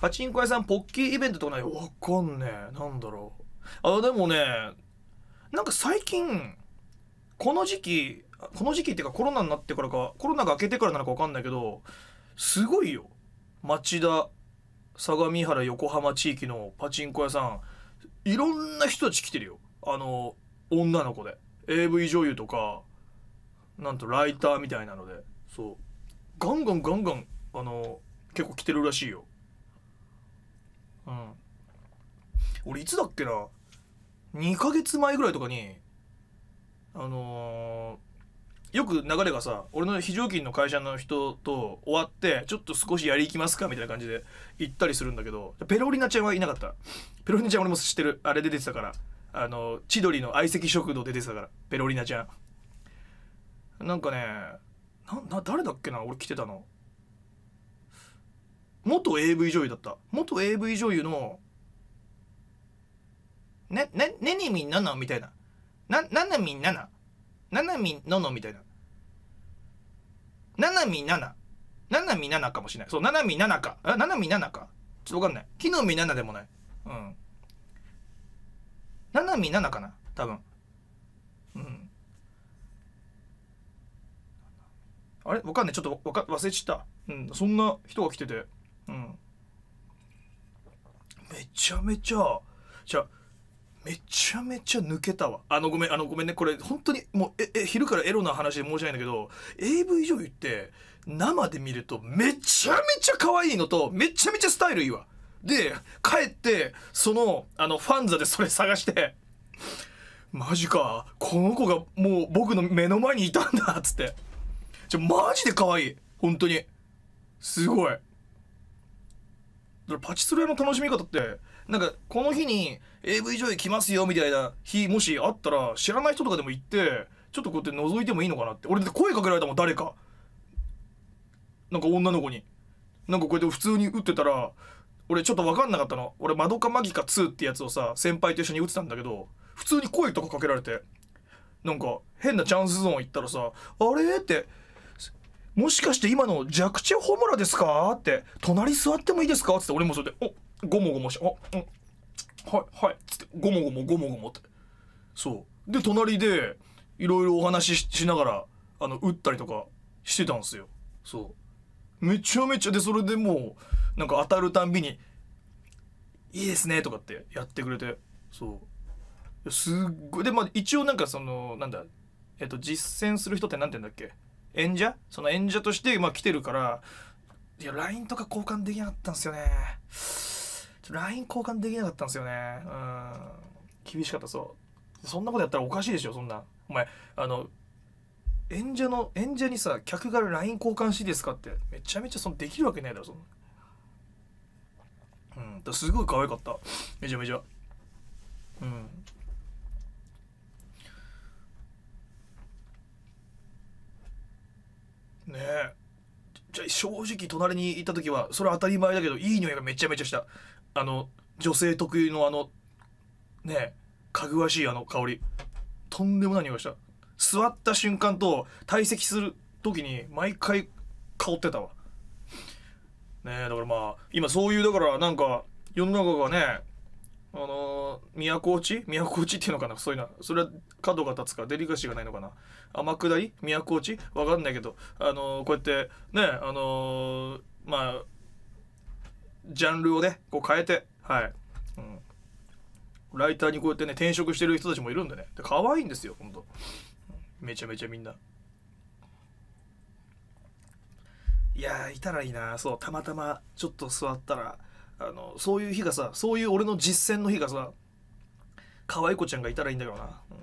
パチンコ屋さんポッキーイベントとかないわかんねえ。なんだろう。あ、でもね、なんか最近、この時期、この時期っていうかコロナになってからか、コロナが明けてからなのかわかんないけど、すごいよ。町田、相模原、横浜地域のパチンコ屋さん、いろんな人たち来てるよ。あの、女の子で。AV 女優とか、なんとライターみたいなので、そう。ガンガンガンガン、あの、結構来てるらしいよ。うん俺いつだっけな2ヶ月前ぐらいとかにあのーよく流れがさ俺の非常勤の会社の人と終わってちょっと少しやり行きますかみたいな感じで行ったりするんだけどペロリナちゃんはいなかったペロリナちゃん俺も知ってるあれで出てたからあの千鳥の相席食堂出てたからペロリナちゃんなんかねなな誰だっけな俺来てたの元 AV 女優だった元 AV 女優のねねねにみんななみたいななななみんななななみののみたいなななみななななみななかもしれないそうななみななかななみななかちょっとわかんないきのみななでもないうんななみななかな多分うんあれわかんないちょっとわか忘れちったうんそんな人が来ててめちゃめちゃじゃめちゃめちゃ抜けたわあのごめんあのごめんねこれ本当にもうええ昼からエロな話で申し訳ないんだけど AV 女優って生で見るとめちゃめちゃ可愛いのとめちゃめちゃスタイルいいわで帰ってそのあのファンザでそれ探してマジかこの子がもう僕の目の前にいたんだっつってちょマジで可愛い本当にすごいらパチスロ屋の楽しみ方ってなんかこの日に AV 女優来ますよみたいな日もしあったら知らない人とかでも行ってちょっとこうやって覗いてもいいのかなって俺で声かけられたもん誰かなんか女の子になんかこうやって普通に打ってたら俺ちょっと分かんなかったの俺「マドカマギカ2」ってやつをさ先輩と一緒に打ってたんだけど普通に声とかかけられてなんか変なチャンスゾーン行ったらさ「あれ?」ってもしかして今の弱地ホムラですかって、隣座ってもいいですかつって、俺もそれで、おごもごもしあ、うん、はい、はい、つって、ごもごも、ごもごもって。そう。で、隣で、いろいろお話ししながら、あの、打ったりとかしてたんですよ。そう。めちゃめちゃ、で、それでもう、なんか当たるたんびに、いいですね、とかってやってくれて、そう。すっごい、で、まあ、一応なんかその、なんだ、えっと、実践する人って何て言うんだっけ演者その演者としてまあ来てるからいや LINE とか交換できなかったんですよね LINE 交換できなかったんですよねうん厳しかったそうそんなことやったらおかしいでしょそんなお前あの演者の演者にさ客が LINE 交換しいですかってめちゃめちゃそのできるわけないだろそんなうんだすごい可愛かっためちゃめちゃうんねえじゃ正直隣にいた時はそれは当たり前だけどいい匂いがめちゃめちゃしたあの女性特有のあのねえかぐわしいあの香りとんでもない匂いがした座った瞬間と退席する時に毎回香ってたわねえだからまあ今そういうだからなんか世の中がねあの都落ち都落ちっていうのかなそういうのそれは角が立つかデリカシーがないのかな天下り都落ちわかんないけど、あのこうやってねあのまあジャンルをねこう変えてはい、うん、ライターにこうやってね転職してる人たちもいるんでねで可愛いんですよほんとめちゃめちゃみんないやいたらいいなそうたまたまちょっと座ったらあのそういう日がさそういう俺の実践の日がさ可愛い子ちゃんがいたらいいんだけどな、うん